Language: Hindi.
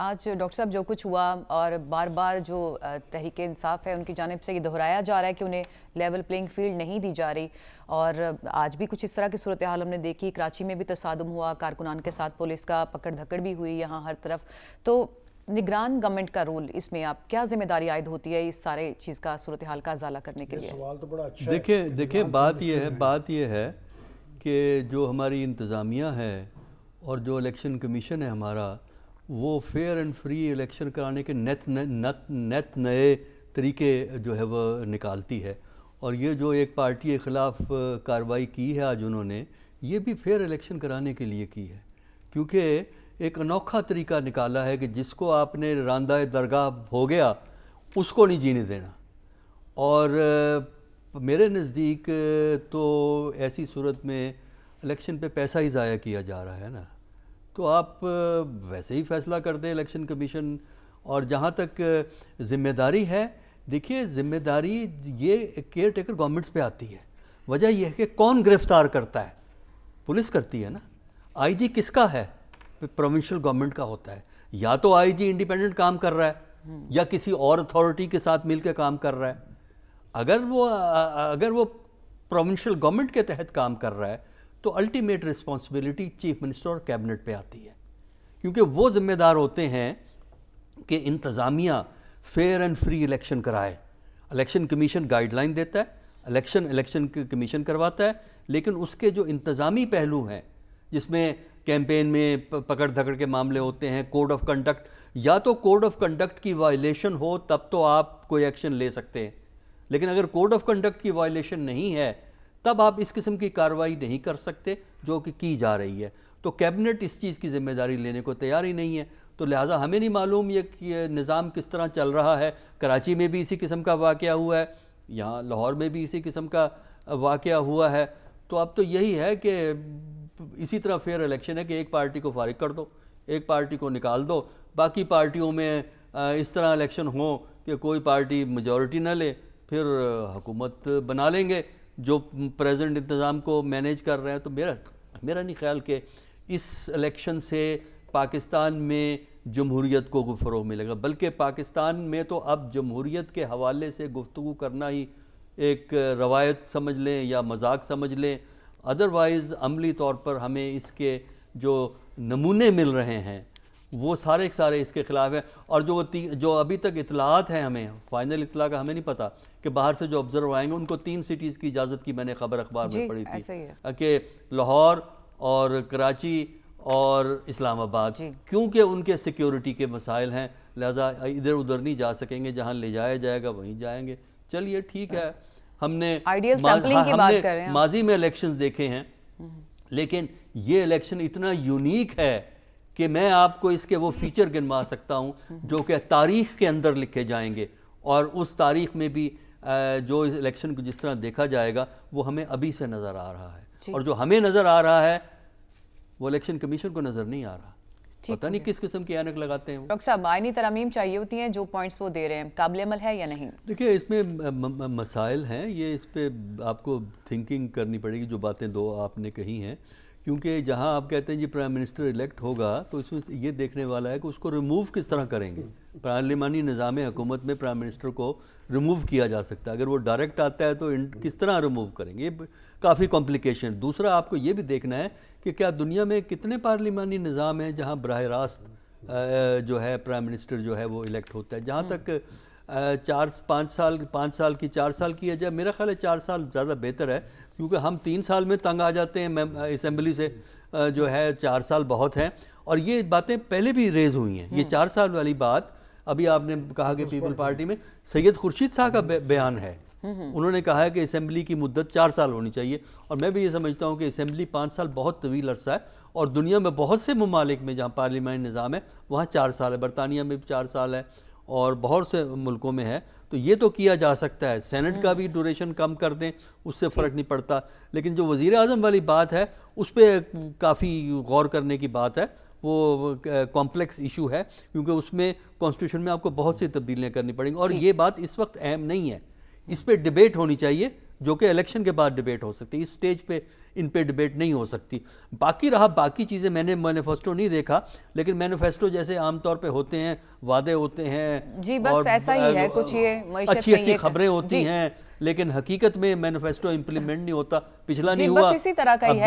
आज डॉक्टर साहब जो कुछ हुआ और बार बार जो तहरीक इंसाफ है उनकी जानब से ये दोहराया जा रहा है कि उन्हें लेवल प्लेइंग फील्ड नहीं दी जा रही और आज भी कुछ इस तरह की सूरत हाल हमने देखी कराची में भी तसादम हुआ कारकुनान के साथ पुलिस का पकड़ धकड़ भी हुई यहाँ हर तरफ तो निगरान गवर्नमेंट का रोल इसमें आप क्या जिम्मेदारी आयद होती है इस सारे चीज़ का सूरत हाल का अजाला करने के लिए सवाल तो बड़ा अच्छा देखिए देखिए बात यह है बात यह है कि जो हमारी इंतज़ामिया है और जो इलेक्शन कमीशन है हमारा वो फेयर एंड फ्री इलेक्शन कराने के नत नत नत नए तरीके जो है वह निकालती है और ये जो एक पार्टी के ख़िलाफ़ कार्रवाई की है आज उन्होंने ये भी फेयर इलेक्शन कराने के लिए की है क्योंकि एक अनोखा तरीका निकाला है कि जिसको आपने रानदा दरगाह हो गया उसको नहीं जीने देना और मेरे नज़दीक तो ऐसी सूरत में इलेक्शन पे पैसा ही ज़ाया किया जा रहा है ना तो आप वैसे ही फैसला कर दें इलेक्शन कमीशन और जहाँ तक जिम्मेदारी है देखिए जिम्मेदारी ये केयर टेकर गवर्नमेंट्स पे आती है वजह यह है कि कौन गिरफ्तार करता है पुलिस करती है ना आईजी किसका है प्रोविंशियल गवर्नमेंट का होता है या तो आईजी इंडिपेंडेंट काम कर रहा है हम्म। या किसी और अथॉरिटी के साथ मिलकर काम कर रहा है अगर वो अगर वो प्रोविंशियल गवर्नमेंट के तहत काम कर रहा है तो अल्टीमेट रिस्पॉन्सिबिलिटी चीफ मिनिस्टर और कैबिनेट पे आती है क्योंकि वो जिम्मेदार होते हैं कि इंतज़ामिया फेयर एंड फ्री इलेक्शन कराए इलेक्शन कमीशन गाइडलाइन देता है इलेक्शन इलेक्शन कमीशन करवाता है लेकिन उसके जो इंतज़ामी पहलू हैं जिसमें कैंपेन में पकड़ धकड़ के मामले होते हैं कोड ऑफ कंडक्ट या तो कोड ऑफ कंडक्ट की वायलेशन हो तब तो आप कोई एक्शन ले सकते हैं लेकिन अगर कोड ऑफ कंडक्ट की वायलेशन नहीं है तब आप इस किस्म की कार्रवाई नहीं कर सकते जो कि की जा रही है तो कैबिनेट इस चीज़ की जिम्मेदारी लेने को तैयार ही नहीं है तो लिहाजा हमें नहीं मालूम ये, ये निज़ाम किस तरह चल रहा है कराची में भी इसी किस्म का वाक़ हुआ है यहाँ लाहौर में भी इसी किस्म का वाक़ हुआ है तो अब तो यही है कि इसी तरह फेयर इलेक्शन है कि एक पार्टी को फारिग कर दो एक पार्टी को निकाल दो बाकी पार्टियों में इस तरह इलेक्शन हो कि कोई पार्टी मेजॉरिटी ना ले फिर हुकूमत बना लेंगे जो प्रेजेंट इंतज़ाम को मैनेज कर रहे हैं तो मेरा मेरा नहीं ख्याल कि इस इलेक्शन से पाकिस्तान में जमहूरीत को फ़रोग मिलेगा बल्कि पाकिस्तान में तो अब जमहूरीत के हवाले से गुफ्तु करना ही एक रवायत समझ लें या मजाक समझ लें अदरवाइज़ अमली तौर पर हमें इसके जो नमूने मिल रहे हैं वो सारे के सारे इसके ख़िलाफ़ हैं और जो जो अभी तक इतलाहत हैं हमें फ़ाइनल इतला का हमें नहीं पता कि बाहर से जो ऑब्ज़र्वर आएंगे उनको तीन सिटीज़ की इजाज़त की मैंने ख़बर अखबार में पढ़ी थी कि लाहौर और कराची और इस्लामाबाद क्योंकि उनके सिक्योरिटी के मसाइल हैं लिहाजा इधर उधर नहीं जा सकेंगे जहाँ ले जाया जाएगा वहीं जाएंगे चलिए ठीक है हमने हाँ, हमने माजी में इलेक्शन देखे हैं लेकिन ये इलेक्शन इतना यूनिक है कि मैं आपको इसके वो फीचर गिनवा सकता हूँ जो कि तारीख के अंदर लिखे जाएंगे और उस तारीख में भी जो इलेक्शन को जिस तरह देखा जाएगा वो हमें अभी से नज़र आ रहा है और जो हमें नज़र आ रहा है वो इलेक्शन कमीशन को नज़र नहीं आ रहा पता नहीं किस किस्म की अनक लगाते हैं डॉक्टर साहब आयनी तरामीम चाहिए होती हैं जो पॉइंट्स वो दे रहे हैं काबिल अमल है या नहीं देखिए इसमें मसाइल हैं ये इस पर आपको थिंकिंग करनी पड़ेगी जो बातें दो आपने कही हैं क्योंकि जहां आप कहते हैं जी प्राइम मिनिस्टर इलेक्ट होगा तो इसमें ये देखने वाला है कि उसको रिमूव किस तरह करेंगे पार्लियामानी निज़ाम हुकूमत में प्राइम मिनिस्टर को रिमूव किया जा सकता है अगर वो डायरेक्ट आता है तो किस तरह रिमूव करेंगे ये काफ़ी कॉम्प्लिकेशन दूसरा आपको ये भी देखना है कि क्या दुनिया में कितने पार्लिमानी निज़ाम हैं जहाँ बरह रास्त जो है प्राइम मिनिस्टर जो है वो इलेक्ट होता है जहाँ हम्म। तक चार पाँच साल पाँच साल की चार साल की है जब मेरा ख्याल है चार साल ज़्यादा बेहतर है क्योंकि हम तीन साल में तंग आ जाते हैं इसम्बली से जो है चार साल बहुत हैं और ये बातें पहले भी रेज हुई हैं ये हम्म। चार साल वाली बात अभी आपने कहा कि पीपल पार्टी में सैयद खुर्शीद शाह का बयान है हम्म, हम्म। उन्होंने कहा है कि असम्बली की मुद्दत चार साल होनी चाहिए और मैं भी ये समझता हूँ कि असम्बली पाँच साल बहुत तवील अरसा है और दुनिया में बहुत से ममालिक में जहाँ पार्लियामेंट निज़ाम है वहाँ चार साल है बरतानिया में भी चार साल है और बहुत से मुल्कों में है तो ये तो किया जा सकता है सेनेट का भी ड्यूरेशन हम्म। कम कर दें उससे फ़र्क नहीं पड़ता लेकिन जो वज़ी अजम वाली बात है उस पर काफ़ी गौर करने की बात है वो कॉम्प्लेक्स इशू है क्योंकि उसमें कॉन्स्टिट्यूशन में आपको बहुत सी तब्दीलियाँ करनी पड़ेंगी और ये बात इस वक्त अहम नहीं है इस पर डिबेट होनी चाहिए जो कि इलेक्शन के बाद डिबेट हो सकती है इस स्टेज पे इन पे डिबेट नहीं हो सकती बाकी रहा बाकी चीज़ें मैंने मैनिफेस्टो नहीं देखा लेकिन मैनिफेस्टो जैसे आमतौर पे होते हैं वादे होते हैं जी बस ऐसा ही है कुछ ये अच्छी अच्छी तो- खबरें होती हैं लेकिन हकीकत में मैनिफेस्टो इम्प्लीमेंट नहीं होता पिछला नहीं हुआ इसी तरह का ही है